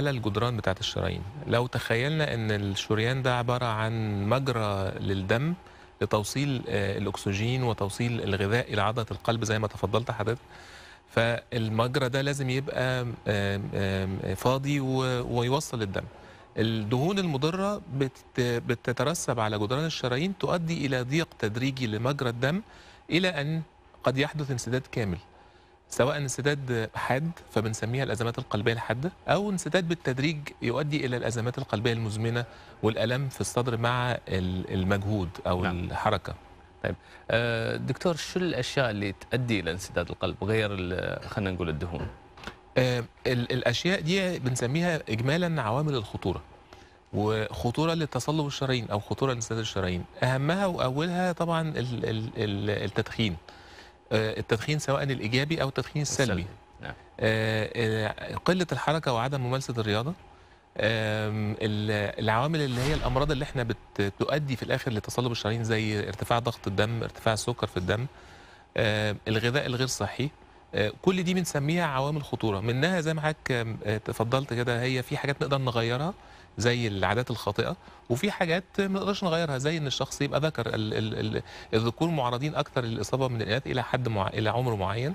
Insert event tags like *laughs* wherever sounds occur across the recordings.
على الجدران بتاعت الشرايين لو تخيلنا ان الشريان ده عباره عن مجرى للدم لتوصيل آه، الاكسجين وتوصيل الغذاء الى عضله القلب زي ما تفضلت حضرتك فالمجرى ده لازم يبقى فاضي ويوصل الدم الدهون المضره بتترسب على جدران الشرايين تؤدي الى ضيق تدريجي لمجرى الدم الى ان قد يحدث انسداد كامل سواء انسداد حاد فبنسميها الازمات القلبيه الحاده او انسداد بالتدريج يؤدي الى الازمات القلبيه المزمنه والالم في الصدر مع المجهود او نعم. الحركه طيب آه، دكتور شو الاشياء اللي تؤدي الى انسداد القلب غير خلينا نقول الدهون آه، الاشياء دي بنسميها اجمالا عوامل الخطوره وخطوره لتصلب الشرايين او خطوره لانسداد الشرايين اهمها واولها طبعا التدخين آه، التدخين سواء الايجابي او التدخين السلبي نعم. آه، آه، قله الحركه وعدم ممارسه الرياضه العوامل اللي هي الامراض اللي احنا بتؤدي في الاخر لتصلب الشرايين زي ارتفاع ضغط الدم ارتفاع السكر في الدم الغذاء الغير صحي آه، كل دي بنسميها عوامل خطوره منها زي ما حضرتك آه، تفضلت كده هي في حاجات نقدر نغيرها زي العادات الخاطئه وفي حاجات ما نقدرش نغيرها زي ان الشخص يبقى ذكر الذكور معرضين اكثر للاصابه من الاناث الى حد مع... الى عمر معين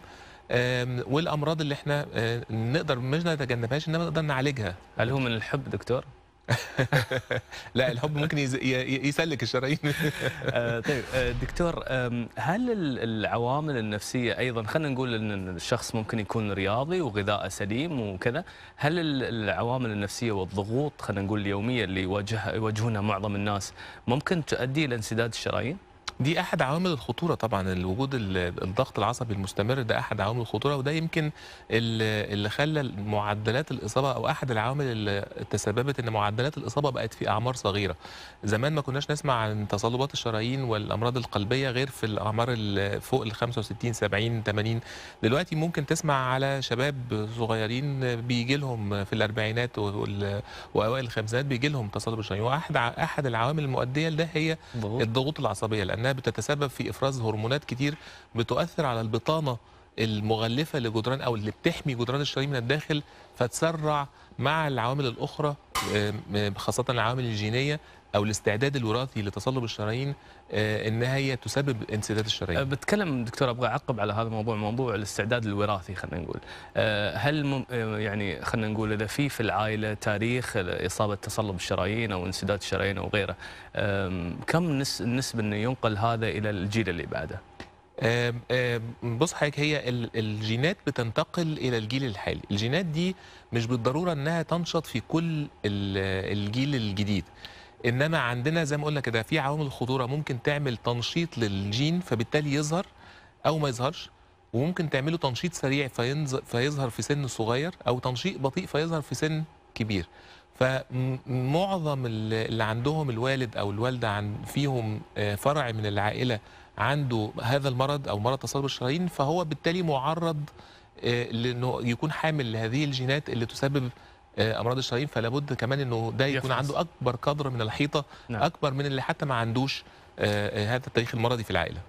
والامراض اللي احنا آه، نقدر مش نتجنبهاش انما نقدر نعالجها هل هو من الحب دكتور *laughs* لا الحب ممكن يسلك الشرايين *laughs* آه، طيب آه، دكتور هل العوامل النفسيه ايضا خلينا نقول ان الشخص ممكن يكون رياضي وغذاءه سليم وكذا هل العوامل النفسيه والضغوط خلينا نقول اليوميه اللي يواجهها يواجهونها معظم الناس ممكن تؤدي الى انسداد الشرايين دي احد عوامل الخطوره طبعا الوجود الضغط العصبي المستمر ده احد عوامل الخطوره وده يمكن اللي خلى معدلات الاصابه او احد العوامل اللي تسببت ان معدلات الاصابه بقت في اعمار صغيره زمان ما كناش نسمع عن تصلبات الشرايين والامراض القلبيه غير في الاعمار فوق ال 65 70 80 دلوقتي ممكن تسمع على شباب صغيرين بيجي لهم في الاربعينات واوائل الخمسينات بيجي لهم تصلب الشرايين واحد احد العوامل المؤديه لده هي الضغوط العصبيه لانها بتتسبب في إفراز هرمونات كتير بتؤثر على البطانة المغلفة لجدران أو اللي بتحمي جدران الشرايين من الداخل فتسرع مع العوامل الأخرى خاصة العوامل الجينية او الاستعداد الوراثي لتصلب الشرايين آه، ان هي تسبب انسداد الشرايين أه، بتكلم دكتور ابغى اعقب على هذا الموضوع موضوع الاستعداد الوراثي خلينا نقول أه، هل مم يعني خلينا نقول اذا في في العائله تاريخ اصابه تصلب الشرايين او انسداد الشرايين او غيره كم النسبه انه ينقل هذا الى الجيل اللي بعده بص حضرتك هي الجينات بتنتقل الى الجيل الحالي الجينات دي مش بالضروره انها تنشط في كل الجيل الجديد انما عندنا زي ما قلنا كده في عوامل الخطوره ممكن تعمل تنشيط للجين فبالتالي يظهر او ما يظهرش وممكن تعمله تنشيط سريع فيظهر في سن صغير او تنشيط بطيء فيظهر في سن كبير فمعظم اللي عندهم الوالد او الوالده عن فيهم آه، فرع من العائله عنده هذا المرض او مرض تصلب الشرايين فهو بالتالي معرض آه، لانه يكون حامل لهذه الجينات اللي تسبب آه، امراض الشرايين فلا بد كمان انه ده يكون عنده اكبر قدر من الحيطه نعم. اكبر من اللي حتى ما عندوش آه، آه، هذا التاريخ المرضي في العائله